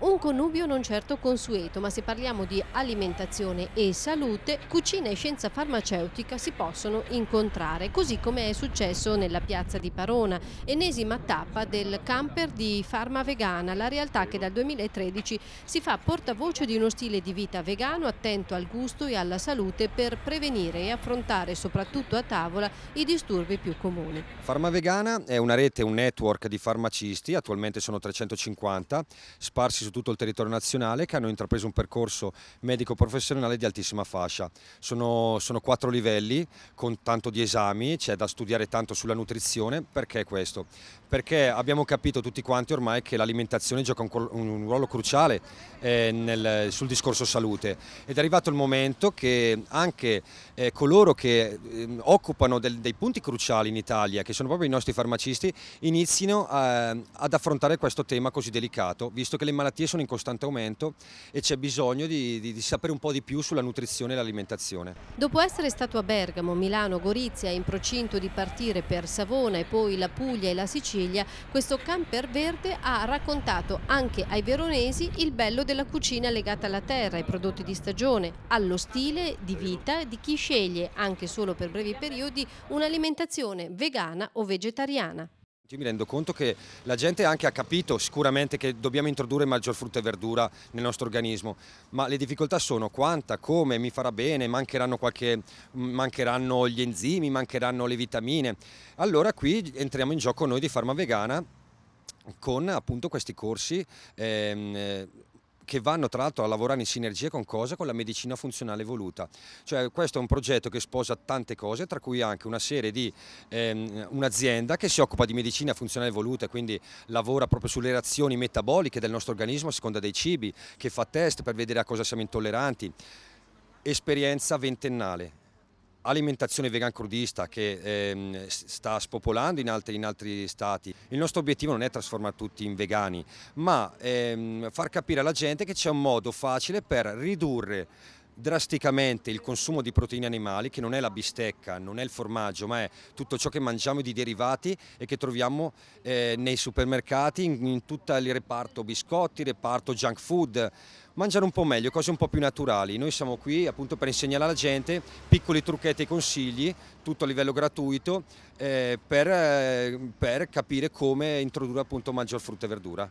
Un connubio non certo consueto, ma se parliamo di alimentazione e salute, cucina e scienza farmaceutica si possono incontrare, così come è successo nella piazza di Parona, enesima tappa del camper di Farma Vegana, la realtà che dal 2013 si fa portavoce di uno stile di vita vegano attento al gusto e alla salute per prevenire e affrontare soprattutto a tavola i disturbi più comuni. Farma Vegana è una rete, un network di farmacisti, attualmente sono 350, sparsi su su tutto il territorio nazionale che hanno intrapreso un percorso medico-professionale di altissima fascia. Sono, sono quattro livelli con tanto di esami, c'è da studiare tanto sulla nutrizione. Perché questo? Perché abbiamo capito tutti quanti ormai che l'alimentazione gioca un, un, ruolo cruciale eh, nel, sul discorso salute ed è arrivato il momento che anche eh, coloro che eh, occupano del, dei punti cruciali in Italia, che sono proprio i nostri farmacisti, inizino a, ehm, ad affrontare questo tema così delicato, visto che le malattie malattie sono in costante aumento e c'è bisogno di, di, di sapere un po' di più sulla nutrizione e l'alimentazione. Dopo essere stato a Bergamo, Milano, Gorizia in procinto di partire per Savona e poi la Puglia e la Sicilia, questo camper verde ha raccontato anche ai veronesi il bello della cucina legata alla terra, ai prodotti di stagione, allo stile di vita di chi sceglie, anche solo per brevi periodi, un'alimentazione vegana o vegetariana. Mi rendo conto che la gente anche ha capito sicuramente che dobbiamo introdurre maggior frutta e verdura nel nostro organismo, ma le difficoltà sono quanta, come, mi farà bene, mancheranno, qualche, mm, mancheranno gli enzimi, mancheranno le vitamine. Allora qui entriamo in gioco noi di Farma Vegana con appunto questi corsi. Ehm, che vanno tra l'altro a lavorare in sinergia con cosa? Con la medicina funzionale evoluta. Cioè questo è un progetto che sposa tante cose, tra cui anche una serie di ehm, un'azienda che si occupa di medicina funzionale evoluta quindi lavora proprio sulle reazioni metaboliche del nostro organismo a seconda dei cibi, che fa test per vedere a cosa siamo intolleranti esperienza ventennale, alimentazione vegan crudista che ehm, sta spopolando in altri, in altri, stati. Il nostro obiettivo non è trasformare tutti in vegani, ma ehm, far capire alla gente che c'è un modo facile per ridurre drasticamente il consumo di proteine animali, che non è la bistecca, non è il formaggio, ma è tutto ciò che mangiamo di derivati e che troviamo eh, nei supermercati, in, in tutto il reparto biscotti, reparto junk food, mangiare un po' meglio, cose un po' più naturali. Noi siamo qui appunto per insegnare alla gente piccoli trucchetti e consigli, tutto a livello gratuito, eh, per, eh, per capire come introdurre appunto maggior frutta e verdura.